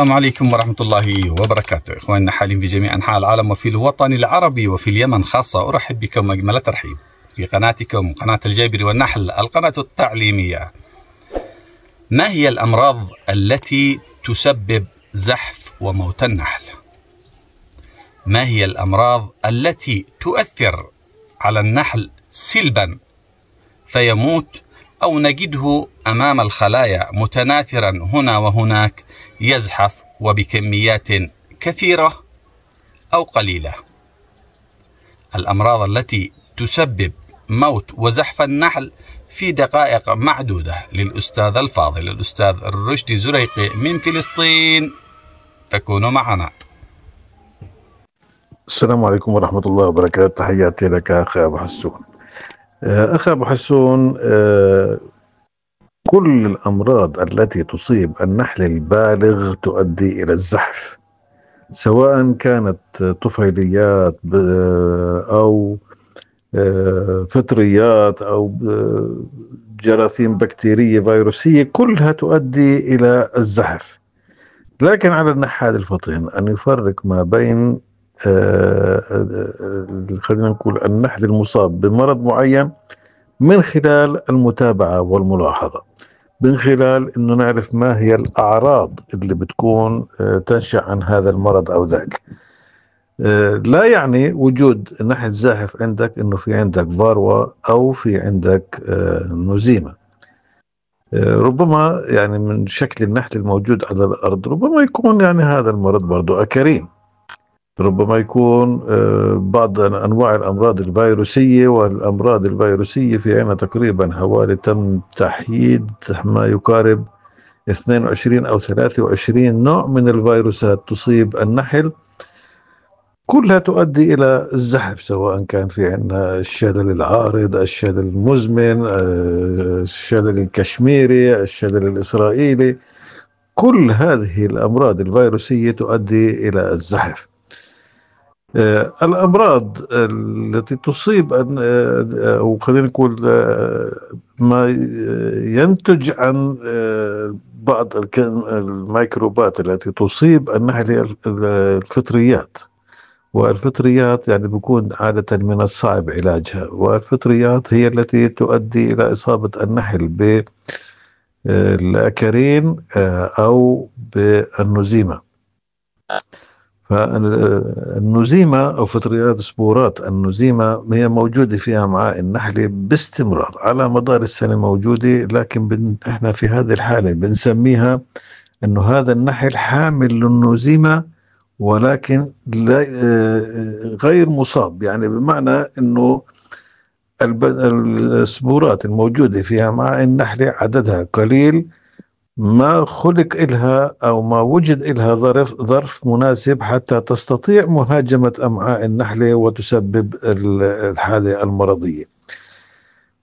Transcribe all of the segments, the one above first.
السلام عليكم ورحمة الله وبركاته إخواننا حاليا في جميع أنحاء العالم وفي الوطن العربي وفي اليمن خاصة أرحب بكم أجمل ترحيب في قناتكم قناة الجابر والنحل القناة التعليمية ما هي الأمراض التي تسبب زحف وموت النحل؟ ما هي الأمراض التي تؤثر على النحل سلبا فيموت أو نجده أمام الخلايا متناثرا هنا وهناك يزحف وبكميات كثيرة أو قليلة. الأمراض التي تسبب موت وزحف النحل في دقائق معدودة للأستاذ الفاضل الأستاذ الرشدي زريقي من فلسطين تكون معنا السلام عليكم ورحمة الله وبركاته تحياتي لك أخي أبو حسون آه، أخ أبو حسون آه، كل الأمراض التي تصيب النحل البالغ تؤدي إلى الزحف سواء كانت طفيليات آه، أو فطريات أو جراثيم بكتيرية فيروسية كلها تؤدي إلى الزحف لكن على النحال الفطن أن يفرق ما بين آه، آه، آه، خلينا نقول النحل المصاب بمرض معين من خلال المتابعة والملاحظة من خلال انه نعرف ما هي الاعراض اللي بتكون تنشا عن هذا المرض او ذاك لا يعني وجود نحل زاحف عندك انه في عندك فاروة او في عندك نزيمه ربما يعني من شكل النحل الموجود على الارض ربما يكون يعني هذا المرض برضه اكريم ربما يكون آه، بعض انواع الامراض الفيروسيه والامراض الفيروسيه في عنا تقريبا حوالي تم تحييد ما يقارب 22 او 23 نوع من الفيروسات تصيب النحل كلها تؤدي الى الزحف سواء كان في عنا الشلل العارض، الشلل المزمن، آه، الشلل الكشميري، الشلل الاسرائيلي كل هذه الامراض الفيروسيه تؤدي الى الزحف. آه، الامراض التي تصيب آه، آه، او خلينا نقول ما ينتج عن بعض الميكروبات التي تصيب النحل الفطريات والفطريات يعني بيكون عادة من الصعب علاجها والفطريات هي التي تؤدي إلى إصابة النحل بالأكرين أو بالنزيمة فالنزيمة آه، أو فطريات سبورات النزيمة هي موجودة في أمعاء النحلة باستمرار على مدار السنة موجودة لكن احنا في هذه الحالة بنسميها أنه هذا النحل حامل للنزيمة ولكن آه، غير مصاب يعني بمعنى أنه السبورات الموجودة في أمعاء النحلة عددها قليل ما خلق إلها أو ما وجد إلها ظرف ظرف مناسب حتى تستطيع مهاجمة أمعاء النحلة وتسبب الحالة المرضية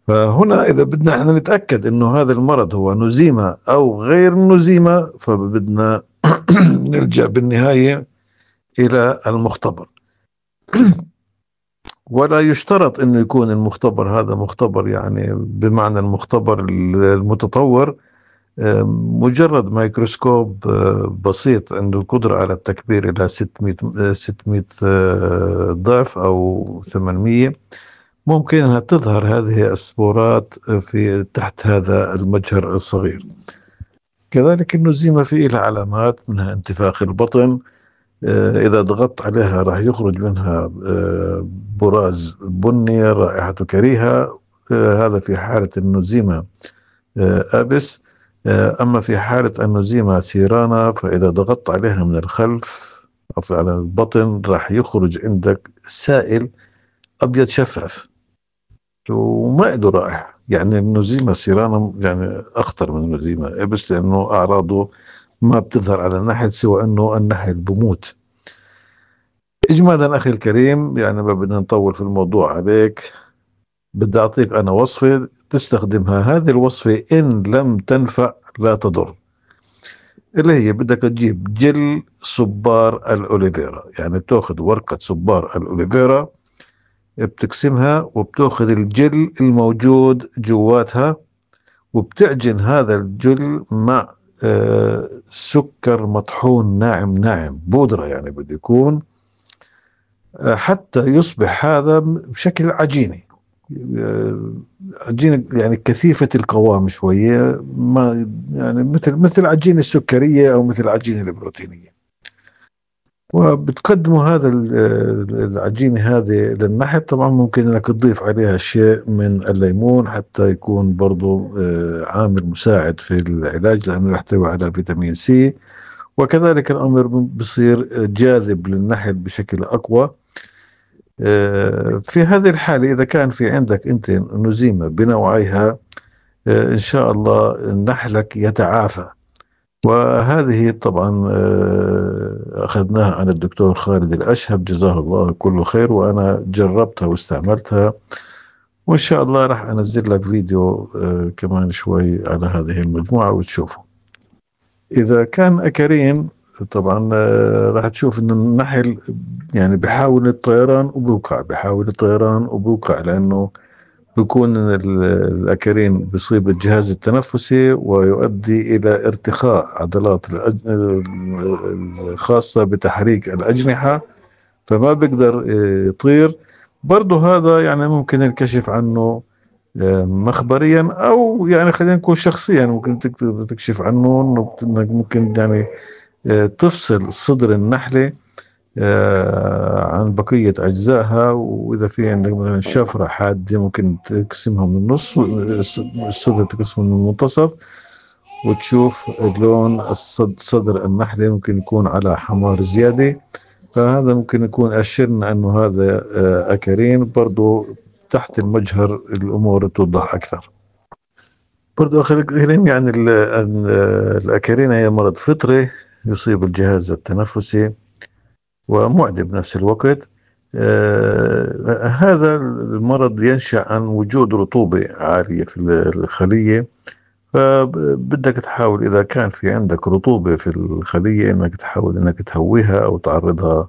فهنا إذا بدنا إحنا نتأكد إنه هذا المرض هو نزيمة أو غير نزيمة فبدنا نلجأ بالنهاية إلى المختبر ولا يشترط انه يكون المختبر هذا مختبر يعني بمعنى المختبر المتطور مجرد ميكروسكوب آه، بسيط عنده قدرة على التكبير إلى 600 600 آه، آه، ضعف أو 800 ممكن أنها تظهر هذه السبورات في تحت هذا المجهر الصغير كذلك النزيمة في لها علامات منها انتفاخ البطن إذا ضغطت عليها راح يخرج منها براز بني رائحته كريهة هذا في حالة النزيمة أبس آه، أما في حالة أن سيرانا فإذا ضغطت عليها من الخلف أو على البطن راح يخرج عندك سائل أبيض شفاف وما له رائحة يعني النزيمة سيرانا يعني أخطر من النزيمة بس لأنه أعراضه ما بتظهر على النحل سوى أنه النحل بموت إجمالا أخي الكريم يعني ما بدنا نطول في الموضوع عليك بدي أعطيك أنا وصفة تستخدمها هذه الوصفة إن لم تنفع لا تضر اللي هي بدك تجيب جل صبار الأوليفيرا يعني بتاخذ ورقة صبار الأوليفيرا بتقسمها وبتاخذ الجل الموجود جواتها وبتعجن هذا الجل مع آه، سكر مطحون ناعم ناعم بودرة يعني بده يكون آه، حتى يصبح هذا بشكل عجيني آه، عجينه يعني كثيفه القوام شويه ما يعني مثل مثل العجينه السكريه او مثل العجينه البروتينيه وبتقدموا هذا آه، العجينه هذه للنحت طبعا ممكن انك تضيف عليها شيء من الليمون حتى يكون برضو آه، عامل مساعد في العلاج لانه يحتوي على فيتامين سي وكذلك الامر بصير جاذب للنحل بشكل اقوى آه، في هذه الحالة إذا كان في عندك أنت نزيمة بنوعيها آه، إن شاء الله نحلك يتعافى وهذه طبعا آه، أخذناها عن الدكتور خالد الأشهب جزاه الله كل خير وأنا جربتها واستعملتها وإن شاء الله راح أنزل لك فيديو كمان شوي على هذه المجموعة وتشوفه إذا كان أكرين طبعا آه، راح تشوف انه النحل يعني بحاول الطيران وبوقع بحاول الطيران وبوقع لانه بكون الاكرين بيصيب الجهاز التنفسي ويؤدي الى ارتخاء عضلات الخاصه بتحريك الاجنحه فما بيقدر آه، يطير برضه هذا يعني ممكن الكشف عنه آه، مخبريا او يعني خلينا نقول شخصيا ممكن تكشف عنه انك ممكن يعني تفصل صدر النحلة آه، عن بقية أجزائها وإذا في عندك مثلا شفرة حادة ممكن تقسمها من النص الصدر تقسمه من المنتصف وتشوف لون صدر النحلة ممكن يكون على حمار زيادة فهذا ممكن يكون أشرنا أنه هذا آه، أكرين برضو تحت المجهر الأمور توضح أكثر برضو أخي الكريم يعني آه، الأكرين هي مرض فطري يصيب الجهاز التنفسي ومعدي بنفس الوقت آه، هذا المرض ينشأ عن وجود رطوبة عالية في الخلية فبدك تحاول إذا كان في عندك رطوبة في الخلية إنك تحاول إنك تهويها أو تعرضها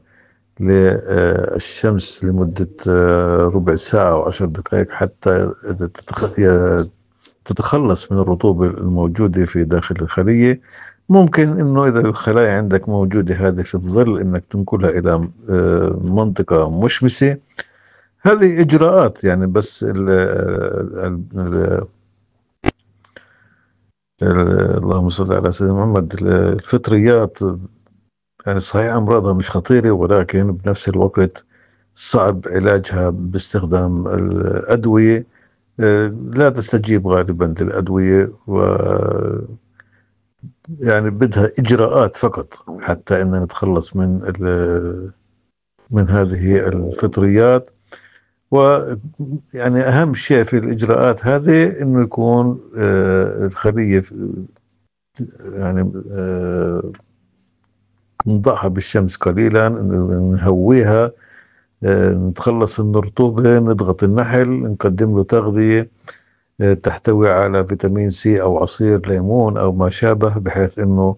للشمس لمدة آه، ربع ساعة أو عشر دقائق حتى تتخلص من الرطوبة الموجودة في داخل الخلية ممكن انه اذا الخلايا عندك موجوده هذه في الظل انك تنقلها الى آه، منطقه مشمسه هذه اجراءات يعني بس ال الـ الـ اللهم صل على سيدنا محمد الفطريات يعني صحيح امراضها مش خطيره ولكن بنفس الوقت صعب علاجها باستخدام الادويه آه، لا تستجيب غالبا للادويه و يعني بدها اجراءات فقط حتى ان نتخلص من من هذه الفطريات ويعني اهم شيء في الاجراءات هذه انه يكون آه، الخليه يعني آه، نضعها بالشمس قليلا نهويها آه، نتخلص من الرطوبه نضغط النحل نقدم له تغذيه تحتوي على فيتامين سي أو عصير ليمون أو ما شابه بحيث أنه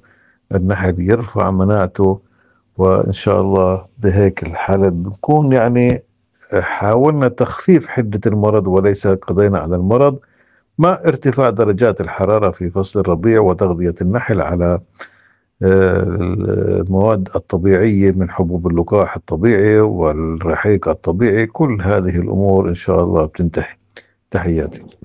النحل يرفع مناعته وإن شاء الله بهيك الحالة بنكون يعني حاولنا تخفيف حدة المرض وليس قضينا على المرض مع ارتفاع درجات الحرارة في فصل الربيع وتغذية النحل على آه، المواد الطبيعية من حبوب اللقاح الطبيعي والرحيق الطبيعي كل هذه الأمور إن شاء الله بتنتهي تحياتي